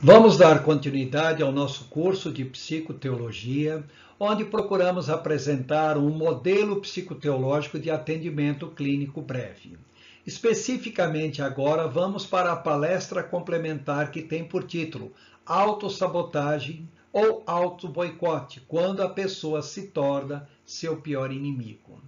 Vamos dar continuidade ao nosso curso de psicoteologia, onde procuramos apresentar um modelo psicoteológico de atendimento clínico breve. Especificamente agora, vamos para a palestra complementar que tem por título Autossabotagem ou Autoboicote, quando a pessoa se torna seu pior inimigo.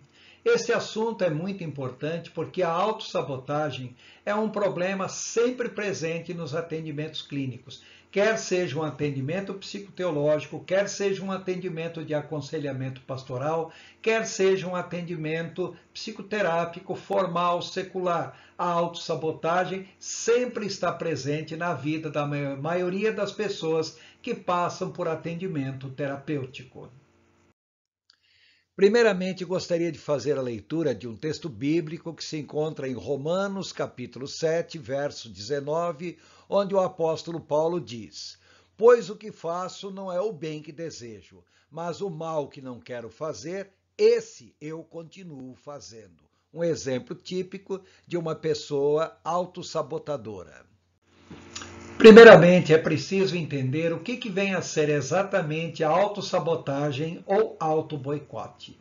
Esse assunto é muito importante porque a autossabotagem é um problema sempre presente nos atendimentos clínicos, quer seja um atendimento psicoteológico, quer seja um atendimento de aconselhamento pastoral, quer seja um atendimento psicoterápico formal, secular. A autossabotagem sempre está presente na vida da maioria das pessoas que passam por atendimento terapêutico. Primeiramente, gostaria de fazer a leitura de um texto bíblico que se encontra em Romanos, capítulo 7, verso 19, onde o apóstolo Paulo diz: Pois o que faço não é o bem que desejo, mas o mal que não quero fazer, esse eu continuo fazendo. Um exemplo típico de uma pessoa autossabotadora. Primeiramente, é preciso entender o que, que vem a ser exatamente a autossabotagem ou auto-boicote.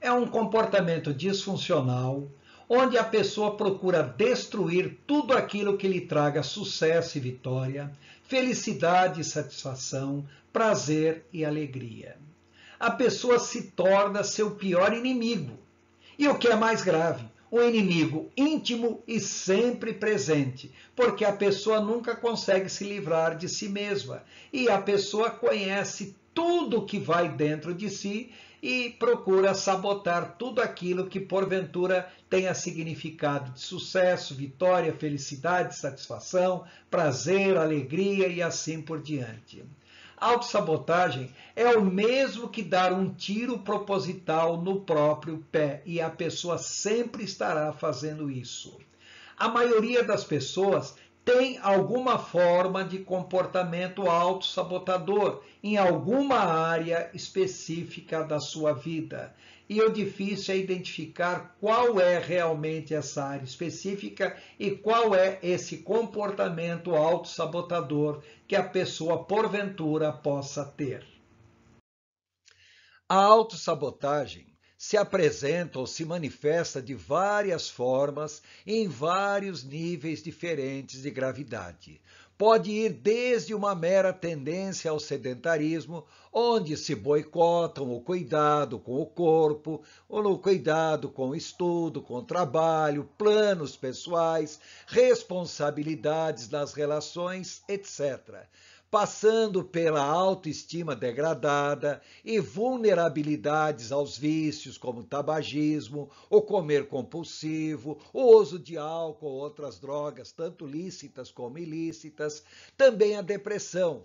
É um comportamento disfuncional onde a pessoa procura destruir tudo aquilo que lhe traga sucesso e vitória, felicidade e satisfação, prazer e alegria. A pessoa se torna seu pior inimigo. E o que é mais grave, um inimigo íntimo e sempre presente, porque a pessoa nunca consegue se livrar de si mesma e a pessoa conhece tudo que vai dentro de si e procura sabotar tudo aquilo que porventura tenha significado de sucesso, vitória, felicidade, satisfação, prazer, alegria e assim por diante autossabotagem é o mesmo que dar um tiro proposital no próprio pé e a pessoa sempre estará fazendo isso. A maioria das pessoas tem alguma forma de comportamento autossabotador em alguma área específica da sua vida. E o difícil é identificar qual é realmente essa área específica e qual é esse comportamento autossabotador que a pessoa porventura possa ter. A autossabotagem se apresenta ou se manifesta de várias formas em vários níveis diferentes de gravidade. Pode ir desde uma mera tendência ao sedentarismo, onde se boicotam o cuidado com o corpo, o cuidado com o estudo, com o trabalho, planos pessoais, responsabilidades nas relações, etc passando pela autoestima degradada e vulnerabilidades aos vícios como tabagismo, o comer compulsivo, o uso de álcool ou outras drogas, tanto lícitas como ilícitas, também a depressão.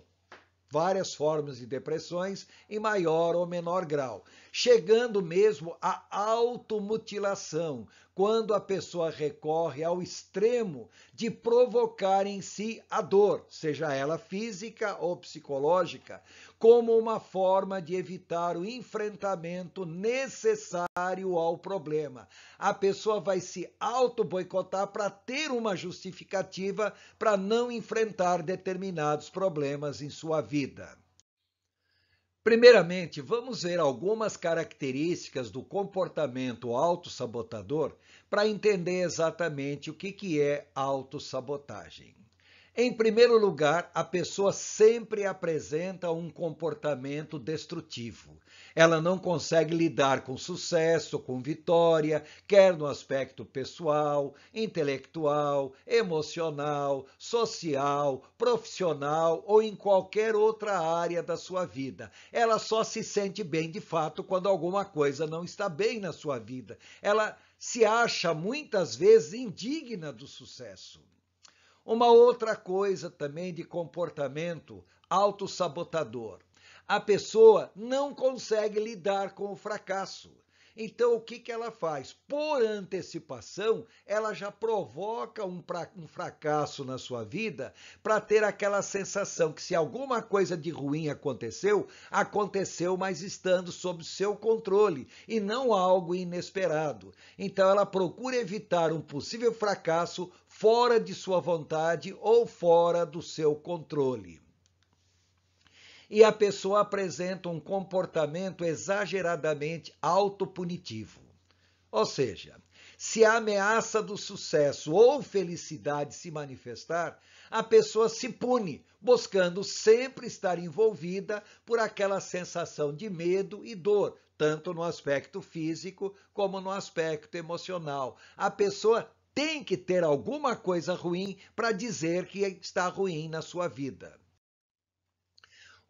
Várias formas de depressões em maior ou menor grau, chegando mesmo à automutilação, quando a pessoa recorre ao extremo de provocar em si a dor, seja ela física ou psicológica, como uma forma de evitar o enfrentamento necessário ao problema. A pessoa vai se auto-boicotar para ter uma justificativa para não enfrentar determinados problemas em sua vida. Primeiramente, vamos ver algumas características do comportamento autossabotador para entender exatamente o que, é é autossabotagem. Em primeiro lugar, a pessoa sempre apresenta um comportamento destrutivo. Ela não consegue lidar com sucesso, com vitória, quer no aspecto pessoal, intelectual, emocional, social, profissional ou em qualquer outra área da sua vida. Ela só se sente bem de fato quando alguma coisa não está bem na sua vida. Ela se acha muitas vezes indigna do sucesso. Uma outra coisa também de comportamento autossabotador. A pessoa não consegue lidar com o fracasso. Então, o que, que ela faz? Por antecipação, ela já provoca um, pra, um fracasso na sua vida para ter aquela sensação que se alguma coisa de ruim aconteceu, aconteceu, mas estando sob seu controle e não algo inesperado. Então, ela procura evitar um possível fracasso fora de sua vontade ou fora do seu controle e a pessoa apresenta um comportamento exageradamente autopunitivo. Ou seja, se a ameaça do sucesso ou felicidade se manifestar, a pessoa se pune, buscando sempre estar envolvida por aquela sensação de medo e dor, tanto no aspecto físico como no aspecto emocional. A pessoa tem que ter alguma coisa ruim para dizer que está ruim na sua vida.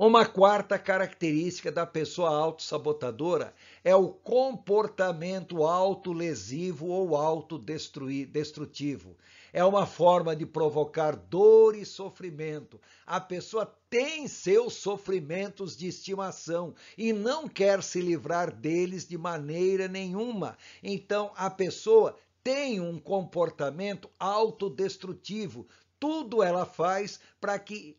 Uma quarta característica da pessoa autossabotadora é o comportamento autolesivo ou autodestrutivo. É uma forma de provocar dor e sofrimento. A pessoa tem seus sofrimentos de estimação e não quer se livrar deles de maneira nenhuma. Então, a pessoa tem um comportamento autodestrutivo. Tudo ela faz para que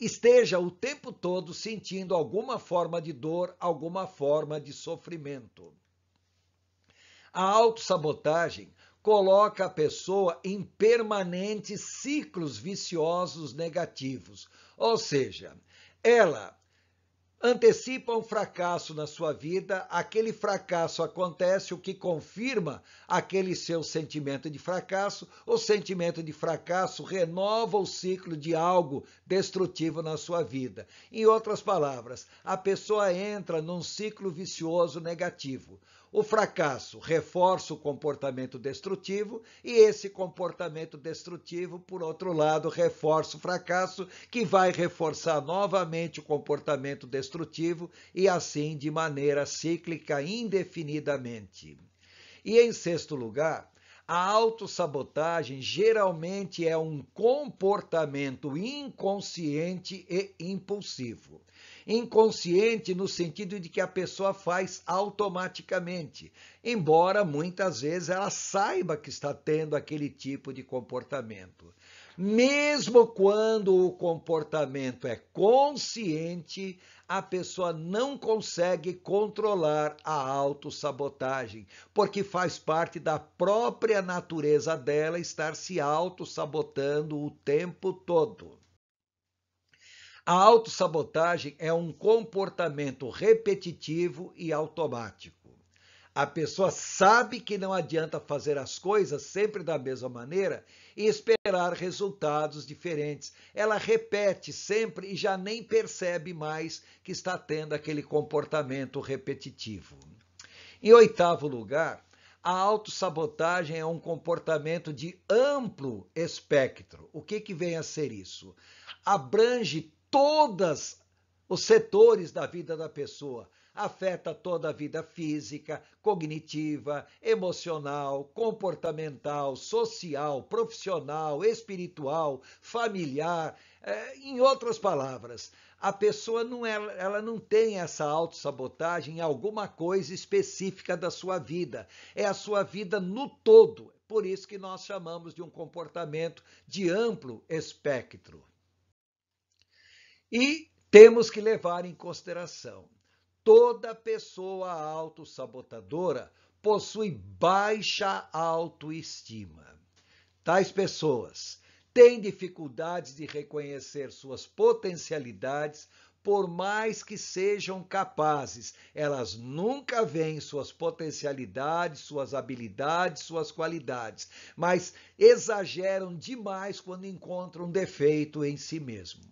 esteja o tempo todo sentindo alguma forma de dor, alguma forma de sofrimento. A autossabotagem coloca a pessoa em permanentes ciclos viciosos negativos, ou seja, ela antecipa um fracasso na sua vida, aquele fracasso acontece, o que confirma aquele seu sentimento de fracasso, o sentimento de fracasso renova o ciclo de algo destrutivo na sua vida. Em outras palavras, a pessoa entra num ciclo vicioso negativo. O fracasso reforça o comportamento destrutivo e esse comportamento destrutivo, por outro lado, reforça o fracasso, que vai reforçar novamente o comportamento destrutivo e assim de maneira cíclica indefinidamente. E em sexto lugar, a autossabotagem geralmente é um comportamento inconsciente e impulsivo. Inconsciente no sentido de que a pessoa faz automaticamente, embora muitas vezes ela saiba que está tendo aquele tipo de comportamento. Mesmo quando o comportamento é consciente, a pessoa não consegue controlar a autossabotagem, porque faz parte da própria natureza dela estar se autossabotando o tempo todo. A autossabotagem é um comportamento repetitivo e automático. A pessoa sabe que não adianta fazer as coisas sempre da mesma maneira e esperar resultados diferentes. Ela repete sempre e já nem percebe mais que está tendo aquele comportamento repetitivo. Em oitavo lugar, a autossabotagem é um comportamento de amplo espectro. O que, que vem a ser isso? Abrange todos os setores da vida da pessoa, afeta toda a vida física, cognitiva, emocional, comportamental, social, profissional, espiritual, familiar. É, em outras palavras, a pessoa não é, ela não tem essa autossabotagem em alguma coisa específica da sua vida. É a sua vida no todo. É por isso que nós chamamos de um comportamento de amplo espectro. E temos que levar em consideração Toda pessoa autossabotadora possui baixa autoestima. Tais pessoas têm dificuldades de reconhecer suas potencialidades, por mais que sejam capazes, elas nunca veem suas potencialidades, suas habilidades, suas qualidades, mas exageram demais quando encontram defeito em si mesmo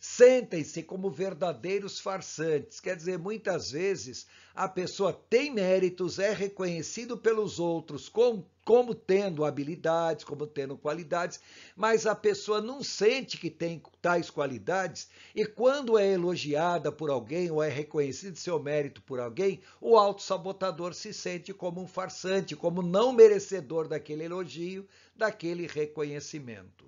sentem-se como verdadeiros farsantes. Quer dizer, muitas vezes a pessoa tem méritos, é reconhecido pelos outros como, como tendo habilidades, como tendo qualidades, mas a pessoa não sente que tem tais qualidades e quando é elogiada por alguém ou é reconhecido seu mérito por alguém, o auto-sabotador se sente como um farsante, como não merecedor daquele elogio, daquele reconhecimento.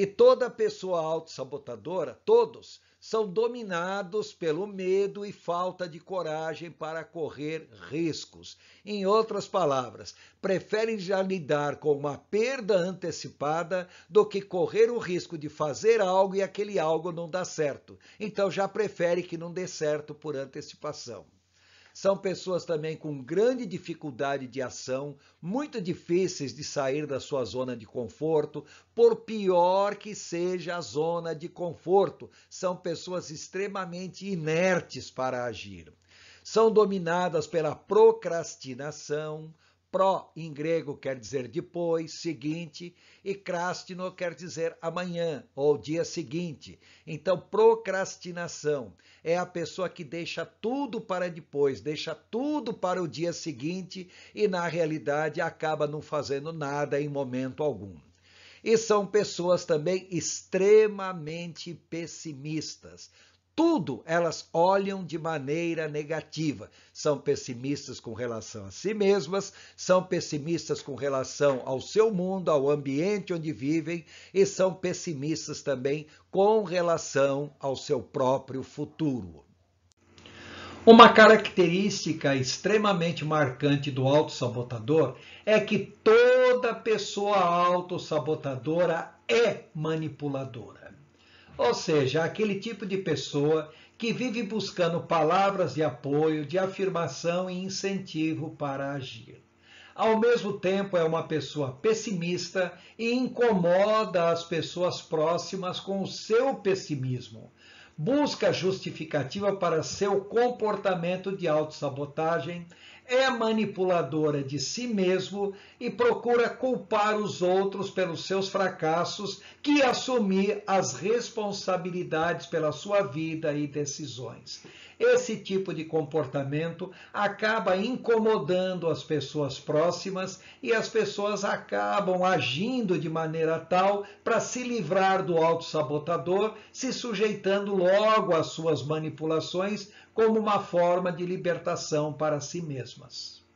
E toda pessoa autossabotadora, todos, são dominados pelo medo e falta de coragem para correr riscos. Em outras palavras, preferem já lidar com uma perda antecipada do que correr o risco de fazer algo e aquele algo não dar certo. Então já prefere que não dê certo por antecipação. São pessoas também com grande dificuldade de ação, muito difíceis de sair da sua zona de conforto, por pior que seja a zona de conforto. São pessoas extremamente inertes para agir. São dominadas pela procrastinação, Pró em grego quer dizer depois, seguinte, e crastino quer dizer amanhã ou dia seguinte. Então, procrastinação é a pessoa que deixa tudo para depois, deixa tudo para o dia seguinte e, na realidade, acaba não fazendo nada em momento algum. E são pessoas também extremamente pessimistas tudo elas olham de maneira negativa. São pessimistas com relação a si mesmas, são pessimistas com relação ao seu mundo, ao ambiente onde vivem e são pessimistas também com relação ao seu próprio futuro. Uma característica extremamente marcante do autossabotador é que toda pessoa autossabotadora é manipuladora. Ou seja, aquele tipo de pessoa que vive buscando palavras de apoio, de afirmação e incentivo para agir. Ao mesmo tempo, é uma pessoa pessimista e incomoda as pessoas próximas com o seu pessimismo. Busca justificativa para seu comportamento de autossabotagem, é manipuladora de si mesmo e procura culpar os outros pelos seus fracassos que assumir as responsabilidades pela sua vida e decisões. Esse tipo de comportamento acaba incomodando as pessoas próximas e as pessoas acabam agindo de maneira tal para se livrar do autossabotador, se sujeitando logo às suas manipulações como uma forma de libertação para si mesmas.